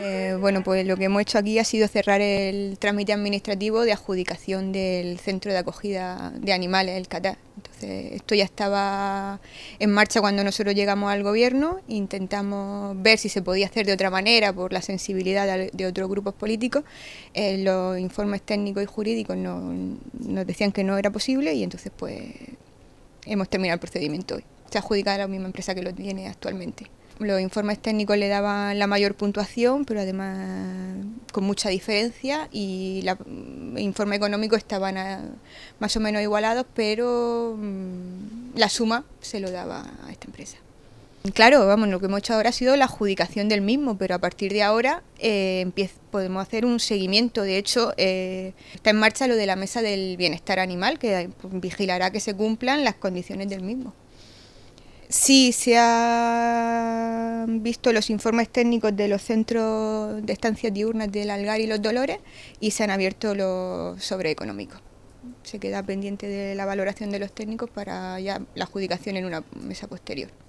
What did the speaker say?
Eh, bueno, pues lo que hemos hecho aquí ha sido cerrar el trámite administrativo de adjudicación del centro de acogida de animales, el CATAR. Entonces, esto ya estaba en marcha cuando nosotros llegamos al gobierno, intentamos ver si se podía hacer de otra manera por la sensibilidad de otros grupos políticos. Eh, los informes técnicos y jurídicos nos decían que no era posible y entonces pues hemos terminado el procedimiento hoy. Se adjudica a la misma empresa que lo tiene actualmente los informes técnicos le daban la mayor puntuación, pero además con mucha diferencia, y el mm, informe económico estaban más o menos igualados, pero mm, la suma se lo daba a esta empresa. Claro, vamos, lo que hemos hecho ahora ha sido la adjudicación del mismo, pero a partir de ahora eh, podemos hacer un seguimiento. De hecho, eh, está en marcha lo de la mesa del bienestar animal, que eh, pues, vigilará que se cumplan las condiciones del mismo. Sí, se ha han visto los informes técnicos de los centros de estancias diurnas del Algar y los Dolores y se han abierto los sobreeconómicos. Se queda pendiente de la valoración de los técnicos para la adjudicación en una mesa posterior.